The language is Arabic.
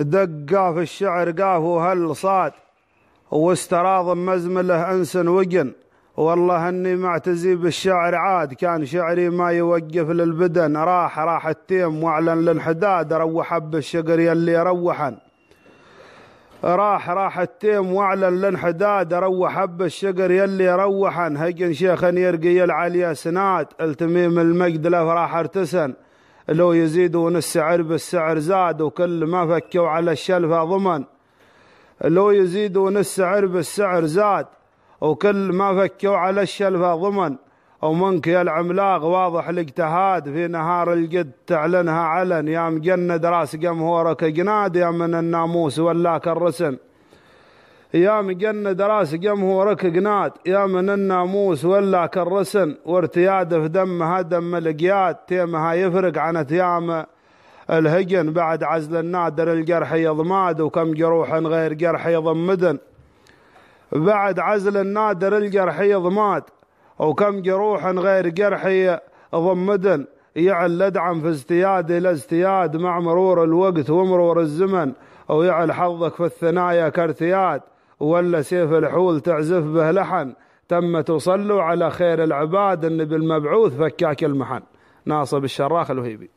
دق في الشعر قاف وهل صاد واستراض مزمله أنس وجن والله أني معتزي بالشعر عاد كان شعري ما يوقف للبدن راح راح التيم وأعلن للحداد روح حب الشقر يلي روحن راح راح التيم واعلن للحداد اروح حب الشقر يلي روحن هجن شيخا يرقي العالية سناد التميم المجد له راح ارتسن لو يزيدون السعر بالسعر زاد وكل ما فكوا على الشلفة ضمن لو يزيدون السعر بالسعر زاد وكل ما فكوا على الشلفة ضمن أو منك يا العملاق واضح الاجتهاد في نهار القد تعلنها علن يا مجند راس جمهورك جناد يا من الناموس ولاك الرسن يا جن دراس جمه ورك قناد يا من الناموس ولا كالرسن وارتياد في دم دم القياد تيمها يفرق عن تيام الهجن بعد عزل النادر الجرح يضماد وكم جروح غير جرح يضمدن بعد عزل النادر الجرح يضماد وكم جروح غير جرح يضمدن يعل ادعم في ازتياد الى ازدياد مع مرور الوقت ومرور الزمن ويعل حظك في الثنايا كارتياد ولا سيف الحول تعزف به لحن تم تصلوا على خير العباد النبي المبعوث فكاك المحن ناصب الشراخ الوهيبي